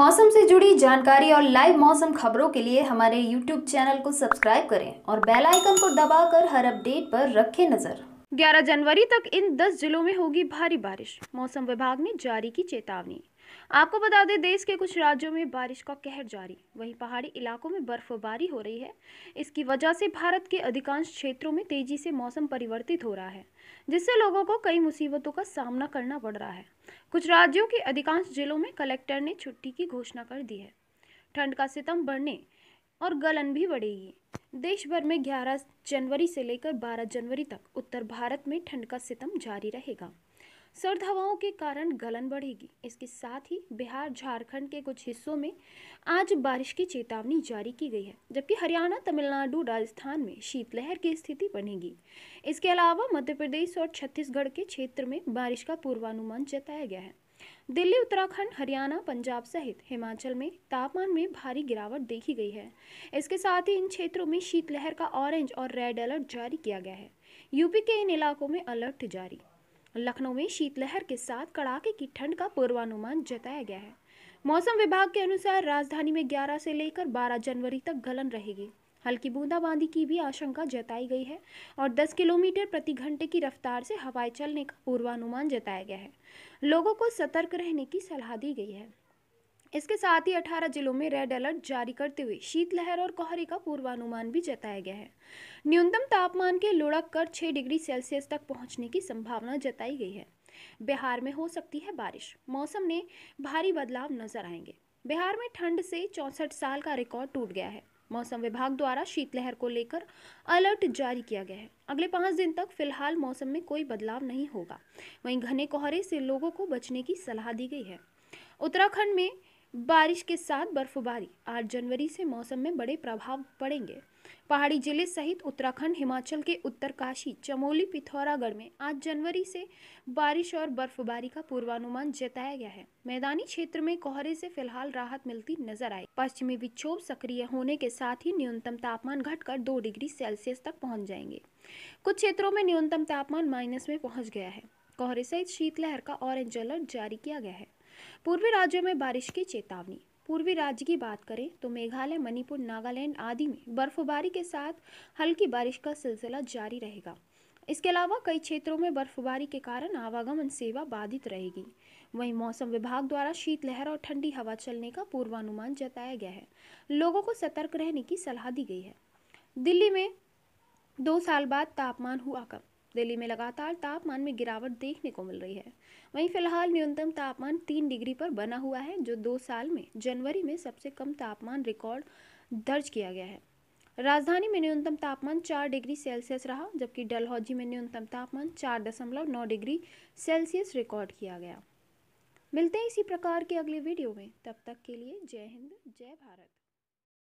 मौसम से जुड़ी जानकारी और लाइव मौसम खबरों के लिए हमारे YouTube चैनल को सब्सक्राइब करें और बेल आइकन को दबाकर हर अपडेट पर रखें नज़र 11 जनवरी तक इन 10 जिलों में होगी भारी बारिश मौसम विभाग ने जारी की चेतावनी आपको बता दें देश के कुछ राज्यों में बारिश का कहर जारी वहीं पहाड़ी इलाकों में बर्फबारी हो रही है इसकी वजह से भारत के अधिकांश क्षेत्रों में तेजी से मौसम परिवर्तित हो रहा है जिससे लोगों को कई मुसीबतों का सामना करना पड़ रहा है कुछ राज्यों के अधिकांश जिलों में कलेक्टर ने छुट्टी की घोषणा कर दी है ठंड का सितम बढ़ने और गलन भी बढ़ेगी देश भर में 11 जनवरी से लेकर 12 जनवरी तक उत्तर भारत में ठंड का सितम जारी रहेगा सर्द हवाओं के कारण गलन बढ़ेगी इसके साथ ही बिहार झारखंड के कुछ हिस्सों में आज बारिश की चेतावनी जारी की गई है जबकि हरियाणा तमिलनाडु राजस्थान में शीतलहर की स्थिति बनेगी इसके अलावा मध्य प्रदेश और छत्तीसगढ़ के क्षेत्र में बारिश का पूर्वानुमान जताया गया है दिल्ली उत्तराखंड हरियाणा पंजाब सहित हिमाचल में तापमान में भारी गिरावट देखी गई है इसके साथ ही इन क्षेत्रों में शीतलहर का ऑरेंज और रेड अलर्ट जारी किया गया है यूपी के इन इलाकों में अलर्ट जारी लखनऊ में शीतलहर के साथ कड़ाके की ठंड का पूर्वानुमान जताया गया है मौसम विभाग के अनुसार राजधानी में 11 से लेकर 12 जनवरी तक गलन रहेगी हल्की बूंदाबांदी की भी आशंका जताई गई है और 10 किलोमीटर प्रति घंटे की रफ्तार से हवाएं चलने का पूर्वानुमान जताया गया है लोगों को सतर्क रहने की सलाह दी गई है इसके साथ ही 18 जिलों में रेड अलर्ट जारी करते हुए शीतलहर और कोहरे का पूर्वानुमान भी जताया गया है न्यूनतम तापमान के लुढ़क कर छह डिग्री सेल्सियस तक पहुंचने की संभावना जताई गई है बिहार में हो सकती है बारिश मौसम ने भारी बदलाव नजर आएंगे बिहार में ठंड से चौंसठ साल का रिकॉर्ड टूट गया है मौसम विभाग द्वारा शीतलहर को लेकर अलर्ट जारी किया गया है अगले पाँच दिन तक फिलहाल मौसम में कोई बदलाव नहीं होगा वहीं घने कोहरे से लोगों को बचने की सलाह दी गई है उत्तराखंड में बारिश के साथ बर्फबारी आठ जनवरी से मौसम में बड़े प्रभाव पड़ेंगे पहाड़ी जिले सहित उत्तराखंड हिमाचल के उत्तरकाशी चमोली पिथौरागढ़ में आज जनवरी से बारिश और बर्फबारी का पूर्वानुमान जताया गया है मैदानी क्षेत्र में कोहरे से फिलहाल राहत मिलती नजर आई पश्चिमी विक्षोभ सक्रिय होने के साथ ही न्यूनतम तापमान घटकर दो डिग्री सेल्सियस तक पहुंच जाएंगे कुछ क्षेत्रों में न्यूनतम तापमान माइनस में पहुँच गया है कोहरे सहित शीतलहर का ऑरेंज अलर्ट जारी किया गया है पूर्वी राज्यों में बारिश की चेतावनी पूर्वी राज्य की बात करें तो मेघालय मणिपुर नागालैंड आदि में बर्फबारी के साथ हल्की बारिश का सिलसिला जारी रहेगा इसके अलावा कई क्षेत्रों में बर्फबारी के कारण आवागमन सेवा बाधित रहेगी वहीं मौसम विभाग द्वारा शीतलहर और ठंडी हवा चलने का पूर्वानुमान जताया गया है लोगों को सतर्क रहने की सलाह दी गई है दिल्ली में दो साल बाद तापमान हुआ कम दिल्ली में लगातार तापमान में गिरावट देखने को मिल रही है वहीं फिलहाल न्यूनतम तापमान तीन डिग्री पर बना हुआ है जो दो साल में जनवरी में सबसे कम तापमान रिकॉर्ड दर्ज किया गया है राजधानी में न्यूनतम तापमान चार डिग्री सेल्सियस रहा जबकि डलहौजी में न्यूनतम तापमान चार दशमलव नौ डिग्री सेल्सियस रिकॉर्ड किया गया मिलते हैं इसी प्रकार के अगले वीडियो में तब तक के लिए जय हिंद जय भारत